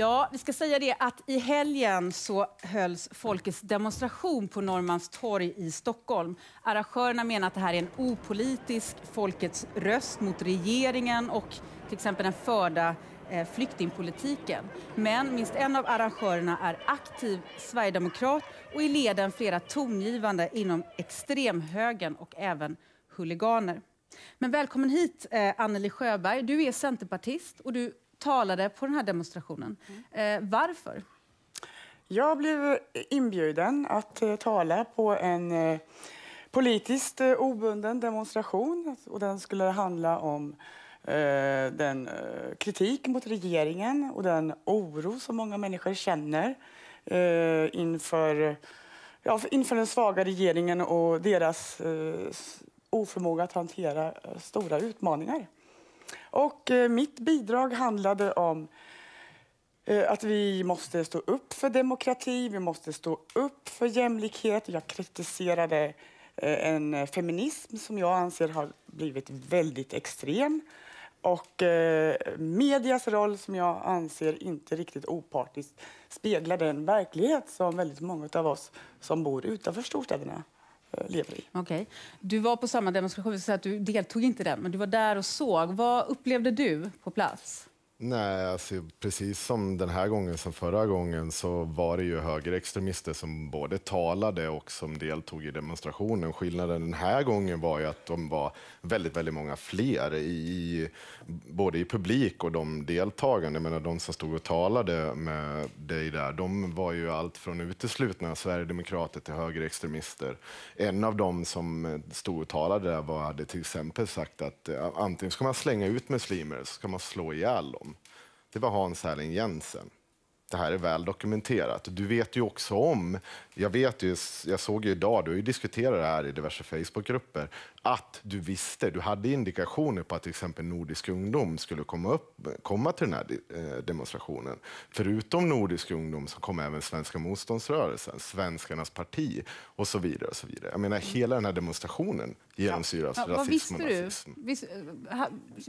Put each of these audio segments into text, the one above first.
Ja, vi ska säga det att i helgen så hölls folkets demonstration på Norrmalmstorg i Stockholm. Arrangörerna menar att det här är en opolitisk folkets röst mot regeringen och till exempel den förda eh, flyktingpolitiken. Men minst en av arrangörerna är aktiv sverigedemokrat och i leden flera tongivande inom extremhögern och även huliganer. Men välkommen hit, eh, Anneli Sjöberg. Du är centerpartist och du talade på den här demonstrationen. Mm. Eh, varför? Jag blev inbjuden att eh, tala på en eh, politiskt eh, obunden demonstration och den skulle handla om den kritik mot regeringen och den oro som många människor känner inför, ja, inför den svaga regeringen och deras oförmåga att hantera stora utmaningar. Och eh, mitt bidrag handlade om eh, att vi måste stå upp för demokrati, vi måste stå upp för jämlikhet. Jag kritiserade eh, en feminism som jag anser har blivit väldigt extrem och medias roll som jag anser inte riktigt opartiskt speglar den verklighet som väldigt många av oss som bor utanför storstäderna Eh, lever i. Okay. Du var på samma demonstration, så att du deltog inte i den, men du var där och såg. Vad upplevde du på plats? Nej, alltså, precis som den här gången som förra gången så var det ju högerextremister som både talade och som deltog i demonstrationen. Skillnaden den här gången var ju att de var väldigt, väldigt många fler, i, både i publik och de deltagande. Jag menar, de som stod och talade med dig där, de var ju allt från uteslutna sverigedemokrater till högerextremister. En av dem som stod och talade där var, hade till exempel sagt att eh, antingen ska man slänga ut muslimer, så ska man slå ihjäl dem det var Hans Erling Jensen det här är väl dokumenterat. Du vet ju också om, jag vet ju, jag såg ju idag, du har ju diskuterat det här i diverse Facebookgrupper, att du visste, du hade indikationer på att till exempel Nordisk ungdom skulle komma, upp, komma till den här eh, demonstrationen. Förutom Nordisk ungdom så kom även Svenska motståndsrörelsen, Svenskarnas parti och så vidare. Och så vidare. Jag menar, hela den här demonstrationen genomsyras ja. av ja, rasism och nazism. du? Vis,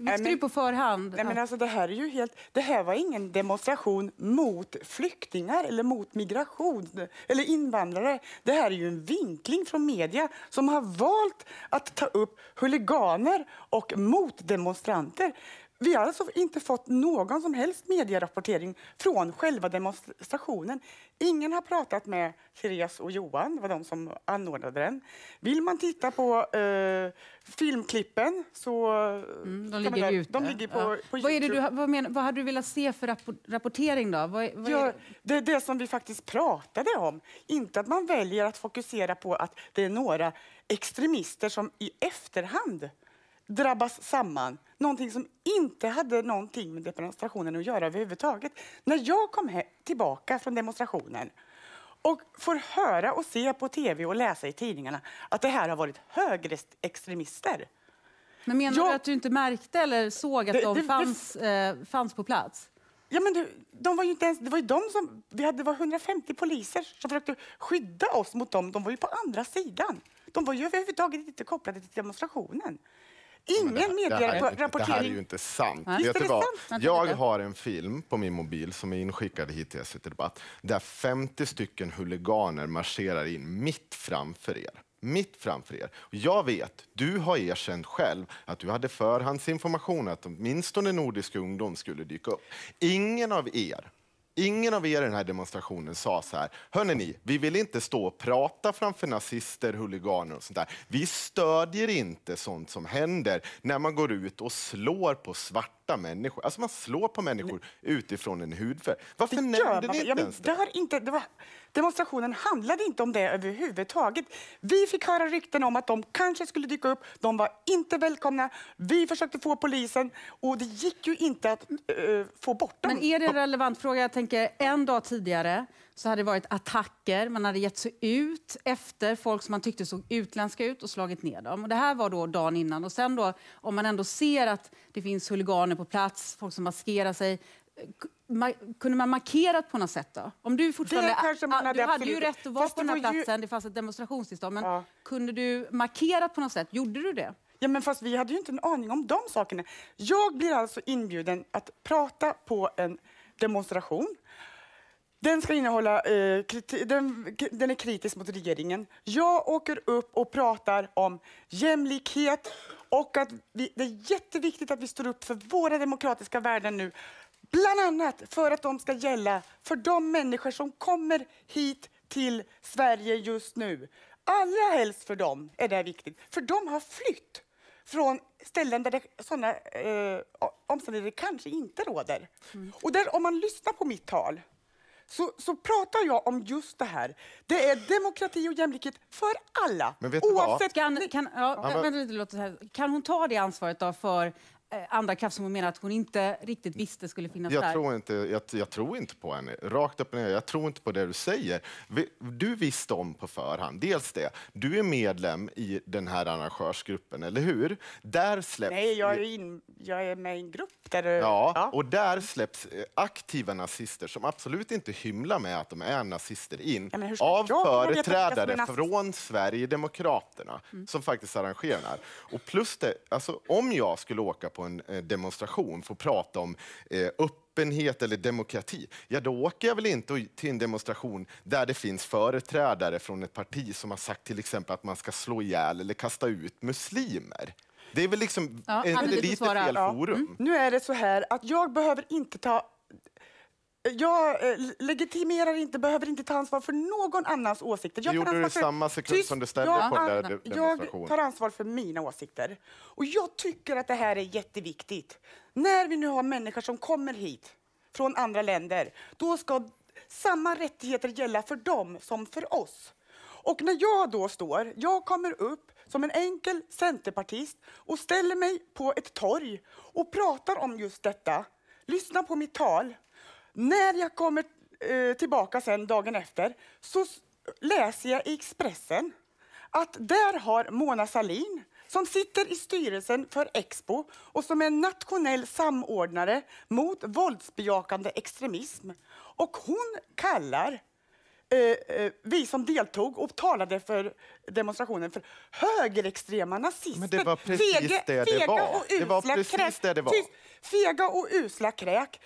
visste du eh, på förhand? Nej, men alltså, det, här är ju helt, det här var ingen demonstration mot mot flyktingar eller mot migration eller invandrare. Det här är ju en vinkling från media som har valt att ta upp huliganer och motdemonstranter. Vi har alltså inte fått någon som helst medierapportering från själva demonstrationen. Ingen har pratat med Therese och Johan, var de som anordnade den. Vill man titta på eh, filmklippen så... Eh, mm, de, ligger man, de ligger på, ja. på vad, är det du, vad, men, vad hade du velat se för rapportering då? Vad, vad ja, är det? det det som vi faktiskt pratade om. Inte att man väljer att fokusera på att det är några extremister som i efterhand drabbas samman. Någonting som inte hade någonting med demonstrationen att göra överhuvudtaget. När jag kom tillbaka från demonstrationen och får höra och se på tv och läsa i tidningarna att det här har varit högerextremister. Men menar jag, du att du inte märkte eller såg att det, de fanns, det, eh, fanns på plats? Ja, men det, de var ju inte ens, det var ju de som... Vi hade, det var 150 poliser som försökte skydda oss mot dem. De var ju på andra sidan. De var ju överhuvudtaget inte kopplade till demonstrationen. Ingen ja, medierapportering. Det här är ju inte sant. Ja. Vet du vad? Jag har en film på min mobil som är inskickad hit till SVT Debatt där 50 stycken huliganer marscherar in mitt framför er mitt framför er. Jag vet, du har erkänt själv att du hade förhandsinformation att åtminstone Nordisk ungdom skulle dyka upp. Ingen av er Ingen av er i den här demonstrationen sa så här, hörni ni, vi vill inte stå och prata framför nazister, huliganer och sånt där. Vi stödjer inte sånt som händer när man går ut och slår på svarta människor. Alltså man slår på människor utifrån en hudfärg. Varför nämnde ni inte ens det? Det, inte, det var Demonstrationen handlade inte om det överhuvudtaget. Vi fick höra rykten om att de kanske skulle dyka upp. De var inte välkomna. Vi försökte få polisen och det gick ju inte att uh, få bort dem. Men är det en relevant fråga? Jag tänker en dag tidigare så hade det varit attacker. Man hade gett sig ut efter folk som man tyckte såg utländska ut och slagit ner dem. Och det här var då dagen innan. Och sen då, om man ändå ser att det finns huliganer på plats, folk som maskerar sig kunde man markerat på något sätt då? Om du fortfarande, det man hade du hade ju rätt att vara på den här platsen, ju... det fanns ett demonstrationstillstånd, men ja. kunde du markerat på något sätt? Gjorde du det? Ja, men fast vi hade ju inte en aning om de sakerna. Jag blir alltså inbjuden att prata på en demonstration. Den ska innehålla, eh, den, den, är kritisk mot regeringen. Jag åker upp och pratar om jämlikhet och att vi, det är jätteviktigt att vi står upp för våra demokratiska värden nu Bland annat för att de ska gälla för de människor som kommer hit till Sverige just nu. Allra helst för dem är det viktigt, för de har flytt från ställen där sådana eh, omständigheter kanske inte råder. Mm. Och där, om man lyssnar på mitt tal så, så, pratar jag om just det här. Det är demokrati och jämlikhet för alla. Men vet oavsett... Kan, kan, ja, kan hon ta det ansvaret då för Eh, andra kraft som hon menar att hon inte riktigt visste skulle finnas jag där. Tror inte, jag, jag, tror inte på henne. Rakt upp och ner, jag tror inte på det du säger. Du visste om på förhand, dels det, du är medlem i den här arrangörsgruppen, eller hur? Där släpps... Nej, jag är, in, jag är med i en grupp där du, ja, ja, och där släpps eh, aktiva nazister som absolut inte hymlar med att de är nazister in ja, av företrädare från Sverigedemokraterna mm. som faktiskt arrangerar Och plus det, alltså, om jag skulle åka på en eh, demonstration för att prata om eh, upp öppenhet eller demokrati, ja då åker jag väl inte till en demonstration där det finns företrädare från ett parti som har sagt till exempel att man ska slå ihjäl eller kasta ut muslimer. Det är väl liksom ja, är det lite fel forum. Mm. Nu är det så här att jag behöver inte ta jag eh, legitimerar inte, behöver inte ta ansvar för någon annans åsikter. Jag gjorde du för, samma sekund som du ställde jag, på den där demonstrationen. Jag tar ansvar för mina åsikter. Och jag tycker att det här är jätteviktigt. När vi nu har människor som kommer hit från andra länder, då ska samma rättigheter gälla för dem som för oss. Och när jag då står, jag kommer upp, som en enkel centerpartist och ställer mig på ett torg och pratar om just detta. Lyssna på mitt tal. När jag kommer eh, tillbaka sen dagen efter så läser jag i Expressen att där har Mona Salin som sitter i styrelsen för Expo och som är nationell samordnare mot våldsbejakande extremism. Och hon kallar Eh, eh, vi som deltog och talade för demonstrationen för högerextrema nazister. Men det var precis fega, det det var. Och usla det var precis kräk, det det var. Fega och usla kräk.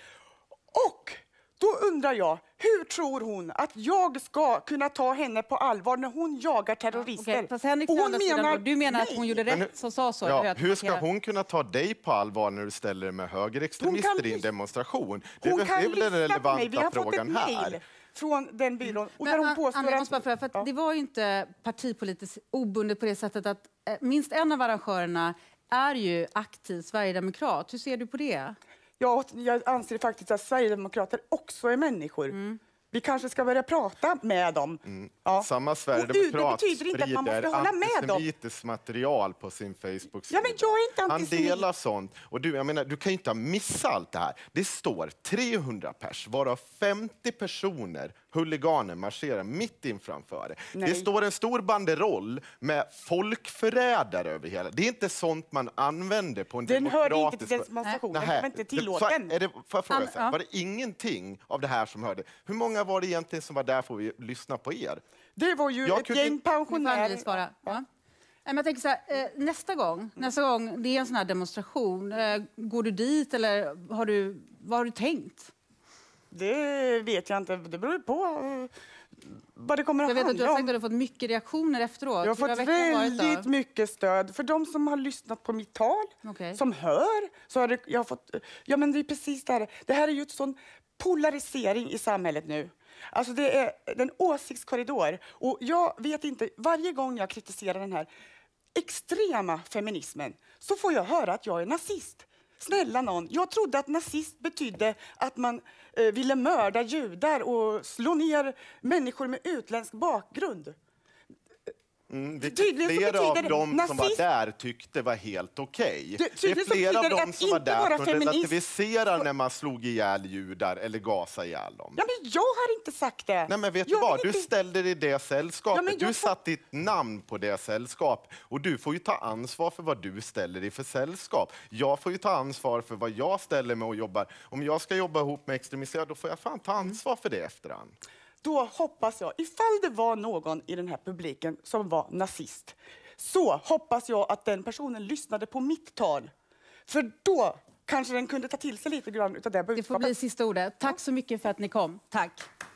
Och då undrar jag, hur tror hon att jag ska kunna ta henne på allvar när hon jagar terrorister? Okej, fast Henrik, hon menar du menar nej. att hon gjorde rätt hur, som sa så? Ja, hur ska hon kunna ta dig på allvar när du ställer dig med högerextremister i en demonstration? Det är väl den relevanta frågan här? från den mm. byrån. Och där hon påstår Anna, att... för, att ja. Det var ju inte partipolitiskt obundet på det sättet att eh, minst en av arrangörerna är ju aktiv sverigedemokrat. Hur ser du på det? Ja, jag anser faktiskt att sverigedemokrater också är människor. Mm. Vi kanske ska börja prata med dem. Mm. Ja. Samma sverigedemokrat sprider antisemitiskt material på sin facebook ja, inte antisemit. Han delar sånt. Och du, jag menar, du kan ju inte ha missat allt det här. Det står 300 pers, varav 50 personer, huliganer, marscherar mitt in framför det. Det står en stor banderoll med folkförrädare över hela. Det är inte sånt man använder på en den demokratisk... Den hörde inte till demonstrationen, den var inte tillåten. får jag fråga, All, ja. var det ingenting av det här som hörde? Hur många vilka var det egentligen som var där? Får vi lyssna på er. Det var ju jag ett kunde... gäng pensionärer. Svara. Jag tänker så här, eh, nästa gång, nästa gång det är en sån här demonstration, eh, går du dit eller har du, vad har du tänkt? Det vet jag inte. Det beror på eh, vad det kommer att jag vet handla att du har sagt att du har fått mycket reaktioner efteråt. Jag har fått väldigt mycket stöd. För de som har lyssnat på mitt tal, okay. som hör, så har det, jag har fått... Ja, men det är precis det här. Det här är ju ett sån polarisering i samhället nu. Alltså det är en åsiktskorridor. Och jag vet inte, varje gång jag kritiserar den här extrema feminismen så får jag höra att jag är nazist. Snälla någon, jag trodde att nazist betydde att man eh, ville mörda judar och slå ner människor med utländsk bakgrund. Mm, vilket tydligen flera av dem nazist... som var där tyckte var helt okej. Okay. Det är flera av dem som var där som feminist... relativiserar när man slog ihjäl judar eller gasade ihjäl dem. Ja, men jag har inte sagt det. Nej, men vet jag du vad? Inte... Du ställde dig i det sällskapet. Ja, du satte ditt namn på det sällskapet. Och du får ju ta ansvar för vad du ställer dig för sällskap. Jag får ju ta ansvar för vad jag ställer mig och jobbar. Om jag ska jobba ihop med extremister, då får jag fan ta ansvar för det efterhand då hoppas jag, ifall det var någon i den här publiken som var nazist, så hoppas jag att den personen lyssnade på mitt tal. För då kanske den kunde ta till sig lite grann av det budskapet. Det får bli sista ordet. Tack så mycket för att ni kom. Tack.